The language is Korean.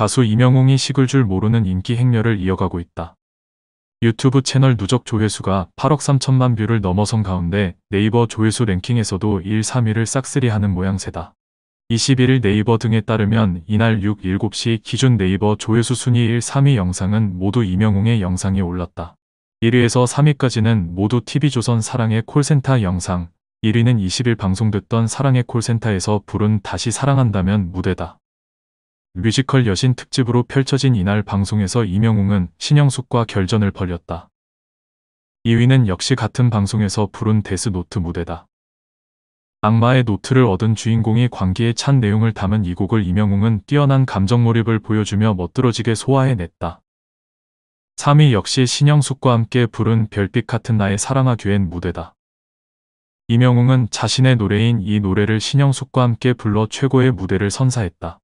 가수 이명웅이 식을 줄 모르는 인기 행렬을 이어가고 있다. 유튜브 채널 누적 조회수가 8억 3천만 뷰를 넘어선 가운데 네이버 조회수 랭킹에서도 1, 3위를 싹쓸이 하는 모양새다. 21일 네이버 등에 따르면 이날 6, 7시 기준 네이버 조회수 순위 1, 3위 영상은 모두 이명웅의 영상이 올랐다. 1위에서 3위까지는 모두 TV조선 사랑의 콜센터 영상, 1위는 20일 방송됐던 사랑의 콜센터에서 부른 다시 사랑한다면 무대다. 뮤지컬 여신 특집으로 펼쳐진 이날 방송에서 이명웅은 신영숙과 결전을 벌였다. 2위는 역시 같은 방송에서 부른 데스노트 무대다. 악마의 노트를 얻은 주인공이 광기에 찬 내용을 담은 이 곡을 이명웅은 뛰어난 감정 몰입을 보여주며 멋들어지게 소화해냈다. 3위 역시 신영숙과 함께 부른 별빛 같은 나의 사랑하교엔 무대다. 이명웅은 자신의 노래인 이 노래를 신영숙과 함께 불러 최고의 무대를 선사했다.